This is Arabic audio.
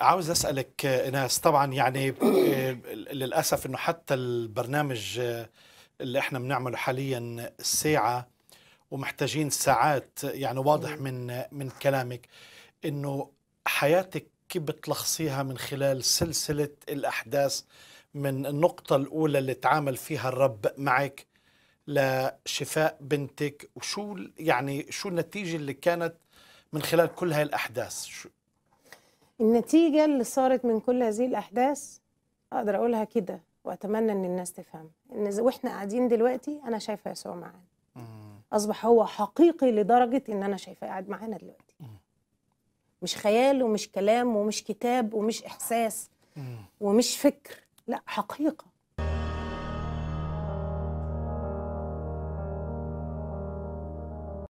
عاوز اسالك آه، ناس طبعا يعني آه، للاسف انه حتى البرنامج آه، اللي احنا بنعمله حاليا ساعه ومحتاجين ساعات يعني واضح من من كلامك انه حياتك كيف بتلخصيها من خلال سلسله الاحداث من النقطه الاولى اللي تعامل فيها الرب معك لشفاء بنتك وشو يعني شو النتيجه اللي كانت من خلال كل هاي الاحداث النتيجة اللي صارت من كل هذه الأحداث أقدر أقولها كده وأتمنى إن الناس تفهم إن وإحنا قاعدين دلوقتي أنا شايفة يسوع معانا أصبح هو حقيقي لدرجة إن أنا شايفاه قاعد معانا دلوقتي مش خيال ومش كلام ومش كتاب ومش إحساس ومش فكر لا حقيقة